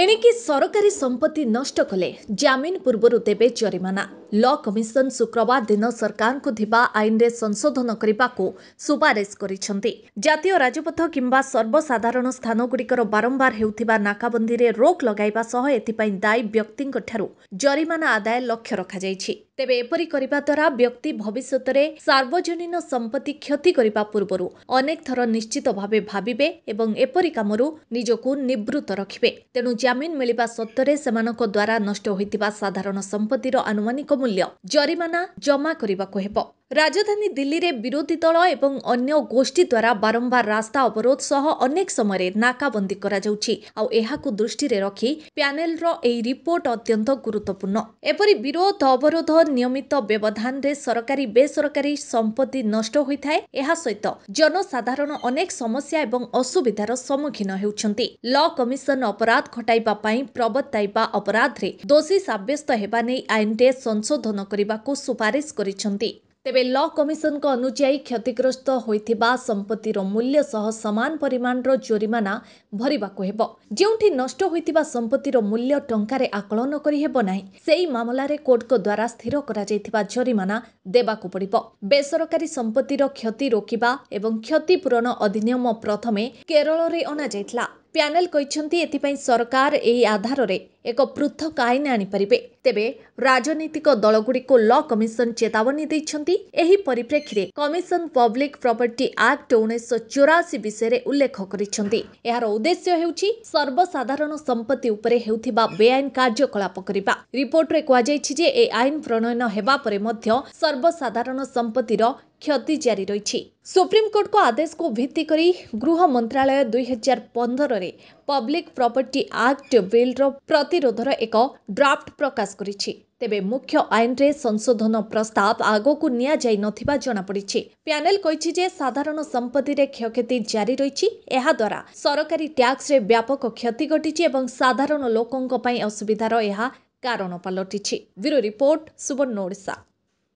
ଏଣିକି ସରକାରୀ ସମ୍ପତ୍ତି ନଷ୍ଟ କଲେ ଜାମିନ ପୂର୍ବରୁ ଦେବେ ଜରିମାନା ଲ କମିଶନ ଶୁକ୍ରବାର ଦିନ ସରକାରଙ୍କୁ ଥିବା ଆଇନରେ ସଂଶୋଧନ କରିବାକୁ ସୁପାରିଶ କରିଛନ୍ତି ଜାତୀୟ ରାଜପଥ କିମ୍ବା ସର୍ବସାଧାରଣ ସ୍ଥାନଗୁଡ଼ିକର ବାରମ୍ବାର ହେଉଥିବା ନାକାବନ୍ଦୀରେ ରୋକ ଲଗାଇବା ସହ ଏଥିପାଇଁ ଦାୟୀ ବ୍ୟକ୍ତିଙ୍କଠାରୁ ଜରିମାନା ଆଦାୟ ଲକ୍ଷ୍ୟ ରଖାଯାଇଛି ତେବେ ଏପରି କରିବା ଦ୍ୱାରା ବ୍ୟକ୍ତି ଭବିଷ୍ୟତରେ ସାର୍ବଜନୀନ ସମ୍ପତ୍ତି କ୍ଷତି କରିବା ପୂର୍ବରୁ ଅନେକ ଥର ନିଶ୍ଚିତ ଭାବେ ଭାବିବେ ଏବଂ ଏପରି କାମରୁ ନିଜକୁ ନିବୃତ୍ତ ରଖିବେ ତେଣୁ ଜାମିନ ମିଳିବା ସତ୍ତ୍ୱରେ ସେମାନଙ୍କ ଦ୍ୱାରା ନଷ୍ଟ ହୋଇଥିବା ସାଧାରଣ ସମ୍ପତ୍ତିର ଆନୁମାନିକ ମୂଲ୍ୟ ଜରିମାନା ଜମା କରିବାକୁ ହେବ ରାଜଧାନୀ ଦିଲ୍ଲୀରେ ବିରୋଧୀ ଦଳ ଏବଂ ଅନ୍ୟ ଗୋଷ୍ଠୀ ଦ୍ୱାରା ବାରମ୍ବାର ରାସ୍ତା ଅବରୋଧ ସହ ଅନେକ ସମୟରେ ନାକାବନ୍ଦୀ କରାଯାଉଛି ଆଉ ଏହାକୁ ଦୃଷ୍ଟିରେ ରଖି ପ୍ୟାନେଲର ଏହି ରିପୋର୍ଟ ଅତ୍ୟନ୍ତ ଗୁରୁତ୍ୱପୂର୍ଣ୍ଣ ଏପରି ବିରୋଧ ଅବରୋଧ ନିୟମିତ ବ୍ୟବଧାନରେ ସରକାରୀ ବେସରକାରୀ ସମ୍ପତ୍ତି ନଷ୍ଟ ହୋଇଥାଏ ଏହା ସହିତ ଜନସାଧାରଣ ଅନେକ ସମସ୍ୟା ଏବଂ ଅସୁବିଧାର ସମ୍ମୁଖୀନ ହେଉଛନ୍ତି ଲ କମିଶନ ଅପରାଧ ଘଟାଇବା ପାଇଁ ପ୍ରବର୍ତ୍ତାଇବା ଅପରାଧରେ ଦୋଷୀ ସାବ୍ୟସ୍ତ ହେବା ନେଇ ଆଇନରେ ସଂଶୋଧନ କରିବାକୁ ସୁପାରିଶ କରିଛନ୍ତି ତେବେ ଲ କମିଶନଙ୍କ ଅନୁଯାୟୀ କ୍ଷତିଗ୍ରସ୍ତ ହୋଇଥିବା ସମ୍ପତ୍ତିର ମୂଲ୍ୟ ସହ ସମାନ ପରିମାଣର ଜୋରିମାନା ଭରିବାକୁ ହେବ ଯେଉଁଠି ନଷ୍ଟ ହୋଇଥିବା ସମ୍ପତ୍ତିର ମୂଲ୍ୟ ଟଙ୍କାରେ ଆକଳନ କରିହେବ ନାହିଁ ସେହି ମାମଲାରେ କୋର୍ଟଙ୍କ ଦ୍ୱାରା ସ୍ଥିର କରାଯାଇଥିବା ଜରିମାନା ଦେବାକୁ ପଡ଼ିବ ବେସରକାରୀ ସମ୍ପତ୍ତିର କ୍ଷତି ରୋକିବା ଏବଂ କ୍ଷତିପୂରଣ ଅଧିନିୟମ ପ୍ରଥମେ କେରଳରେ ଅଣାଯାଇଥିଲା ପ୍ୟାନେଲ କହିଛନ୍ତି ଏଥିପାଇଁ ସରକାର ଏହି ଆଧାରରେ ଏକ ପୃଥକ ଆଇନ ଆଣିପାରିବେ ତେବେ ରାଜନୈତିକ ଦଳଗୁଡ଼ିକୁ ଲ କମିଶନ ଚେତାବନୀ ଦେଇଛନ୍ତି ଏହି ପରିପ୍ରେକ୍ଷୀରେ କମିଶନ ପବ୍ଲିକ ପ୍ରପର୍ଟି ଆକ୍ଟ ଉଣେଇଶହ ଚଉରାଅଶୀ ବିଷୟରେ ଉଲ୍ଲେଖ କରିଛନ୍ତି ଏହାର ଉଦ୍ଦେଶ୍ୟ ହେଉଛି ସର୍ବସାଧାରଣ ସମ୍ପତ୍ତି ଉପରେ ହେଉଥିବା ବେଆଇନ କାର୍ଯ୍ୟକଳାପ କରିବା ରିପୋର୍ଟରେ କୁହାଯାଇଛି ଯେ ଏହି ଆଇନ ପ୍ରଣୟନ ହେବା ପରେ ମଧ୍ୟ ସର୍ବସାଧାରଣ ସମ୍ପତ୍ତିର କ୍ଷତି ଜାରି ରହିଛି ସୁପ୍ରିମକୋର୍ଟଙ୍କ ଆଦେଶକୁ ଭିତ୍ତି କରି ଗୃହ ମନ୍ତ୍ରାଳୟ ଦୁଇହଜାର ପନ୍ଦରରେ ପବ୍ଲିକ ପ୍ରପର୍ଟି ଆକ୍ଟ ବିଲ୍ର ପ୍ରତିରୋଧର ଏକ ଡ୍ରାଫ୍ଟ ପ୍ରକାଶ କରିଛି ତେବେ ମୁଖ୍ୟ ଆଇନରେ ସଂଶୋଧନ ପ୍ରସ୍ତାବ ଆଗକୁ ନିଆଯାଇନଥିବା ଜଣାପଡ଼ିଛି ପ୍ୟାନେଲ କହିଛି ଯେ ସାଧାରଣ ସମ୍ପତ୍ତିରେ କ୍ଷୟକ୍ଷତି ଜାରି ରହିଛି ଏହାଦ୍ୱାରା ସରକାରୀ ଟ୍ୟାକ୍ସରେ ବ୍ୟାପକ କ୍ଷତି ଘଟିଛି ଏବଂ ସାଧାରଣ ଲୋକଙ୍କ ପାଇଁ ଅସୁବିଧାର ଏହା କାରଣ ପାଲଟିଛି ବ୍ୟୁରୋ ରିପୋର୍ଟ ସୁବର୍ଣ୍ଣ ଓଡ଼ିଶା